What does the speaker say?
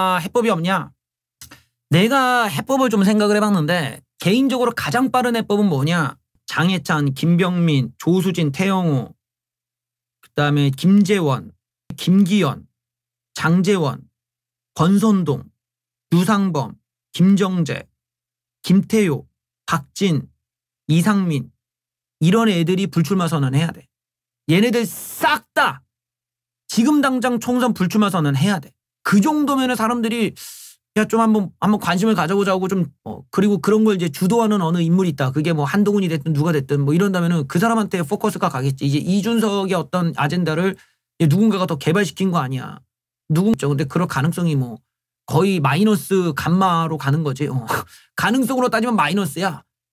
해법이 없냐? 내가 해법을 좀 생각을 해봤는데 개인적으로 가장 빠른 해법은 뭐냐? 장해찬, 김병민, 조수진, 태영호 그다음에 김재원, 김기현, 장재원, 권선동, 유상범, 김정재, 김태효, 박진, 이상민 이런 애들이 불출마 선언해야 돼. 얘네들 싹 다 지금 당장 총선 불출마 선언해야 돼. 그 정도면은 사람들이 야좀 한번 한번 관심을 가져보자고 좀 어, 그리고 그런 걸 이제 주도하는 어느 인물이 있다. 그게 뭐 한동훈이 됐든 누가 됐든 뭐 이런다면은 그 사람한테 포커스가 가겠지. 이제 이준석의 어떤 아젠다를 누군가가 더 개발시킨 거 아니야. 누군죠. 근데 그럴 가능성이 뭐 거의 마이너스 감마로 가는 거지. 어. 가능성으로 따지면 마이너스야.